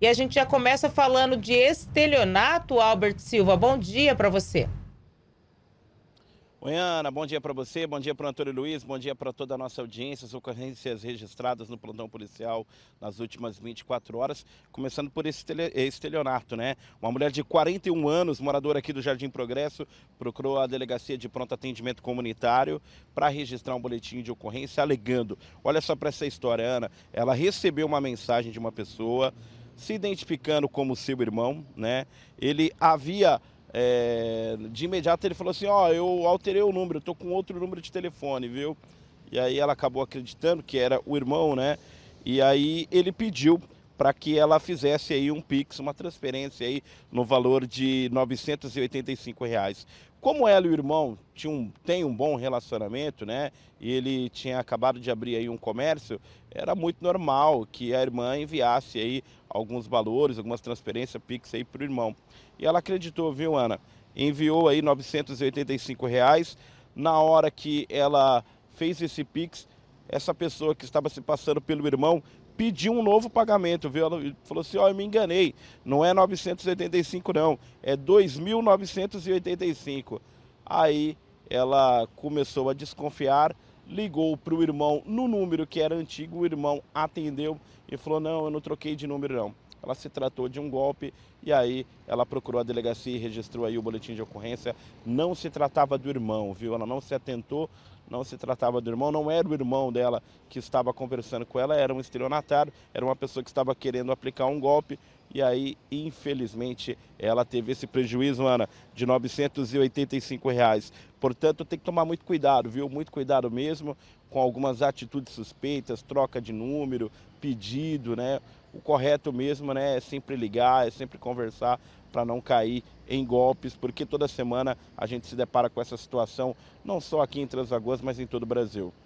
E a gente já começa falando de estelionato, Albert Silva. Bom dia para você. Oi, Ana, bom dia para você, bom dia para o Antônio Luiz, bom dia para toda a nossa audiência. As ocorrências registradas no plantão policial nas últimas 24 horas, começando por esse estelionato, né? Uma mulher de 41 anos, moradora aqui do Jardim Progresso, procurou a delegacia de pronto atendimento comunitário para registrar um boletim de ocorrência alegando. Olha só para essa história, Ana. Ela recebeu uma mensagem de uma pessoa se identificando como seu irmão, né? Ele havia é, de imediato ele falou assim, ó, oh, eu alterei o número, eu tô com outro número de telefone, viu? E aí ela acabou acreditando que era o irmão, né? E aí ele pediu para que ela fizesse aí um Pix, uma transferência aí no valor de R$ 985. Reais. Como ela e o irmão tinham, têm um bom relacionamento, né? E ele tinha acabado de abrir aí um comércio, era muito normal que a irmã enviasse aí alguns valores, algumas transferências Pix aí para o irmão. E ela acreditou, viu, Ana? Enviou aí 985 reais. Na hora que ela fez esse Pix, essa pessoa que estava se passando pelo irmão pediu um novo pagamento, viu? falou assim: ó, oh, eu me enganei, não é 985 não, é 2.985. Aí ela começou a desconfiar, ligou para o irmão no número que era antigo, o irmão atendeu e falou: não, eu não troquei de número não ela se tratou de um golpe e aí ela procurou a delegacia e registrou aí o boletim de ocorrência. Não se tratava do irmão, viu? Ela não se atentou, não se tratava do irmão, não era o irmão dela que estava conversando com ela, era um estelionatário, era uma pessoa que estava querendo aplicar um golpe e aí, infelizmente, ela teve esse prejuízo, Ana, de R$ 985. Reais. Portanto, tem que tomar muito cuidado, viu? Muito cuidado mesmo com algumas atitudes suspeitas, troca de número, pedido, né? O correto mesmo, né, é sempre ligar, é sempre conversar para não cair em golpes, porque toda semana a gente se depara com essa situação, não só aqui em Transagoas, mas em todo o Brasil.